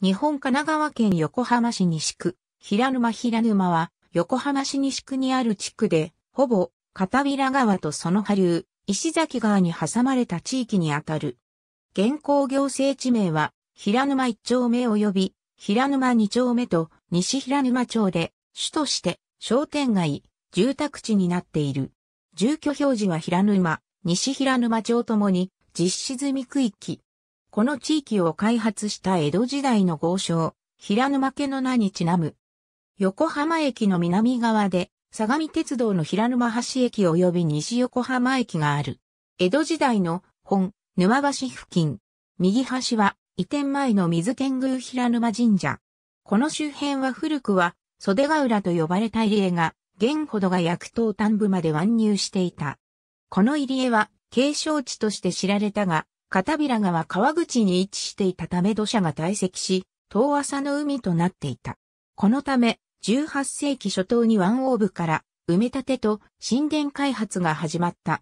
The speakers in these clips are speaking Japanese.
日本神奈川県横浜市西区、平沼平沼は、横浜市西区にある地区で、ほぼ、片平川とその下流、石崎川に挟まれた地域にあたる。現行行政地名は、平沼一丁目及び、平沼二丁目と西平沼町で、主として、商店街、住宅地になっている。住居表示は平沼、西平沼町ともに、実施済み区域。この地域を開発した江戸時代の豪商、平沼家の名にちなむ。横浜駅の南側で、相模鉄道の平沼橋駅及び西横浜駅がある。江戸時代の本、沼橋付近。右端は移転前の水天宮平沼神社。この周辺は古くは袖ヶ浦と呼ばれた入江が、現ほどが薬島端部まで湾入していた。この入江は、継承地として知られたが、片平川川口に位置していたため土砂が堆積し、遠浅の海となっていた。このため、18世紀初頭に湾オーブから埋め立てと神殿開発が始まった。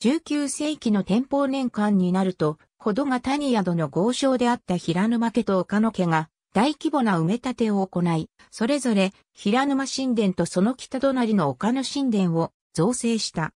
19世紀の天保年間になると、ほどが谷宿の豪商であった平沼家と岡野家が大規模な埋め立てを行い、それぞれ平沼神殿とその北隣の岡野神殿を造成した。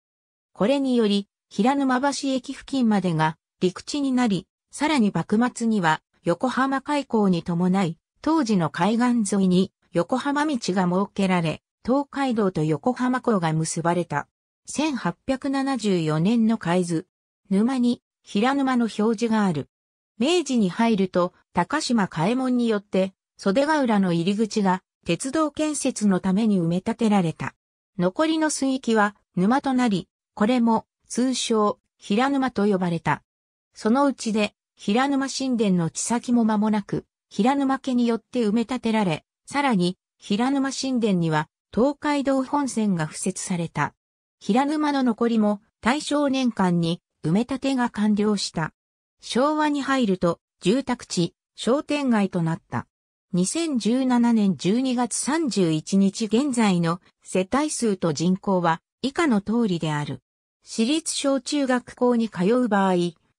これにより、平沼橋駅付近までが陸地になり、さらに幕末には横浜海港に伴い、当時の海岸沿いに横浜道が設けられ、東海道と横浜港が結ばれた。1874年の海図。沼に平沼の表示がある。明治に入ると高島開門によって袖ヶ浦の入り口が鉄道建設のために埋め立てられた。残りの水域は沼となり、これも通称平沼と呼ばれた。そのうちで、平沼神殿の地先も間もなく、平沼家によって埋め立てられ、さらに、平沼神殿には、東海道本線が付設された。平沼の残りも、大正年間に、埋め立てが完了した。昭和に入ると、住宅地、商店街となった。2017年12月31日現在の世帯数と人口は以下の通りである。私立小中学校に通う場合、